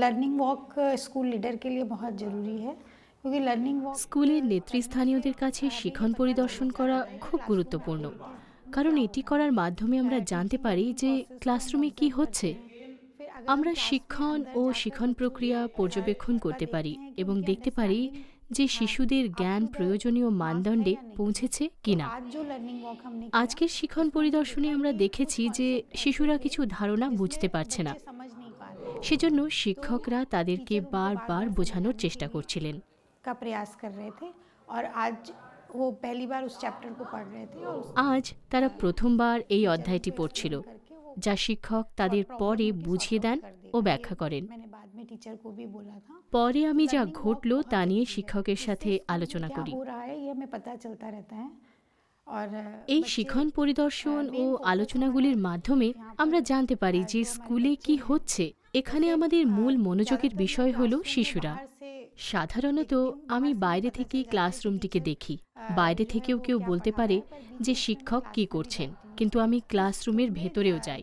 learning walk school leader কে লিয়ে বহুত জরুরি হ্যায় क्योंकि লার্নিং ওয়াক স্কুলের নেতৃস্থানীয়দের কাছে শিখন পরিদর্শন করা খুব গুরুত্বপূর্ণ কারণ এটি করার মাধ্যমে আমরা জানতে পারি যে ক্লাসরুমে কি হচ্ছে আমরা শিক্ষণ ও শিখন প্রক্রিয়া পর্যবেক্ষণ করতে পারি এবং দেখতে পারি যে শিশুদের জ্ঞান প্রয়োজনীয় মানদণ্ডে পৌঁছেছে কিনা আজকের শিখন পরিদর্শনে আমরা দেখেছি যে শিশুরা কিছু ধারণা বুঝতে পারছে না সেজন্য শিক্ষকরা তাদেরকে বারবার বোঝানোর চেষ্টা করছিলেন আজ তারা প্রথমবার এই অধ্যায়টি পড়ছিল যা শিক্ষক তাদের পরে বুঝিয়ে দেন ও ব্যাখ্যা করেন পরে আমি যা ঘটল তা নিয়ে শিক্ষকের সাথে আলোচনা করি এই শিখন পরিদর্শন ও আলোচনাগুলির মাধ্যমে আমরা জানতে পারি যে স্কুলে কি হচ্ছে এখানে আমাদের মূল মনোযোগের বিষয় হল শিশুরা সাধারণত আমি বাইরে থেকে ক্লাসরুমটিকে দেখি বাইরে থেকেও কেউ বলতে পারে যে শিক্ষক কি করছেন কিন্তু আমি ক্লাসরুমের ভেতরেও যাই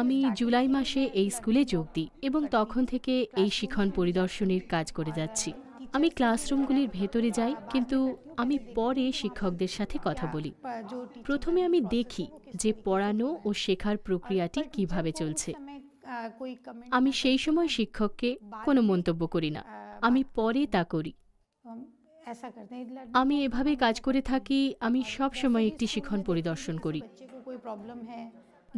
আমি জুলাই মাসে এই স্কুলে যোগ দিই এবং তখন থেকে এই শিখন পরিদর্শনের কাজ করে যাচ্ছি আমি ক্লাসরুমগুলির ভেতরে যাই কিন্তু আমি পরে শিক্ষকদের সাথে কথা বলি প্রথমে আমি দেখি যে পড়ানো ও শেখার প্রক্রিয়াটি কিভাবে চলছে আমি সেই সময় শিক্ষককে কোনো মন্তব্য করি না আমি পরে তা করি আমি এভাবে কাজ করে থাকি আমি সব সময় একটি শিখন পরিদর্শন করি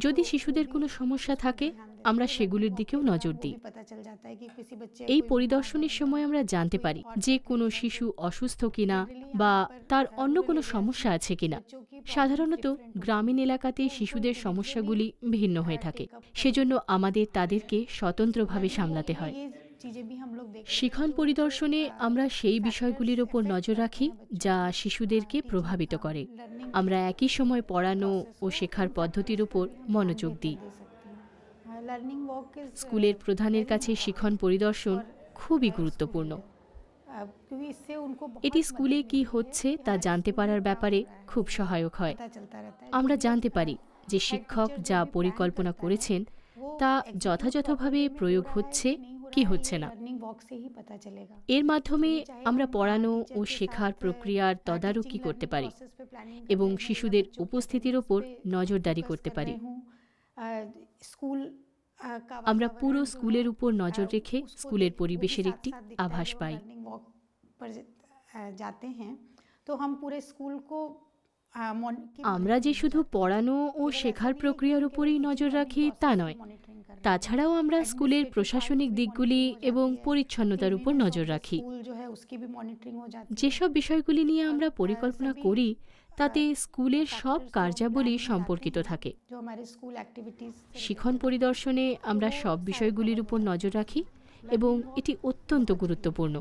যদি শিশুদের কোনো সমস্যা থাকে আমরা সেগুলির দিকেও নজর দিই এই পরিদর্শনের সময় আমরা জানতে পারি যে কোনো শিশু অসুস্থ কিনা বা তার অন্য কোনো সমস্যা আছে কিনা সাধারণত গ্রামীণ এলাকাতে শিশুদের সমস্যাগুলি ভিন্ন হয়ে থাকে সেজন্য আমাদের তাদেরকে স্বতন্ত্রভাবে সামলাতে হয় শিখন পরিদর্শনে আমরা সেই বিষয়গুলির ওপর নজর রাখি যা শিশুদেরকে প্রভাবিত করে আমরা একই সময় পড়ানো ও শেখার পদ্ধতির উপর মনোযোগ দিই Uh, স্কুলের প্রধানের কাছে শিখন পরিদর্শন uh, খুবই গুরুত্বপূর্ণ uh, এটি স্কুলে কি হচ্ছে তা জানতে পারার ব্যাপারে খুব সহায়ক হয় আমরা জানতে পারি যে শিক্ষক যা পরিকল্পনা করেছেন তা যথাযথভাবে প্রয়োগ হচ্ছে কি হচ্ছে না এর মাধ্যমে আমরা পড়ানো ও শেখার প্রক্রিয়ার তদারকি করতে পারি এবং শিশুদের উপস্থিতির ওপর নজরদারি করতে পারি স্কুল আমরা পুরো স্কুলের উপর নজর রেখে স্কুলের পরিবেশের একটি আভাস পাই হ্যাঁ, আমরা যে শুধু পড়ানো ও শেখার প্রক্রিয়ার উপরেই নজর রাখি তা নয় তাছাড়াও আমরা স্কুলের প্রশাসনিক দিকগুলি এবং পরিচ্ছন্নতার উপর নজর রাখি যেসব বিষয়গুলি নিয়ে আমরা পরিকল্পনা করি তাতে স্কুলের সব কার্যাবলী সম্পর্কিত থাকে শিখন পরিদর্শনে আমরা সব বিষয়গুলির উপর নজর রাখি এবং এটি অত্যন্ত গুরুত্বপূর্ণ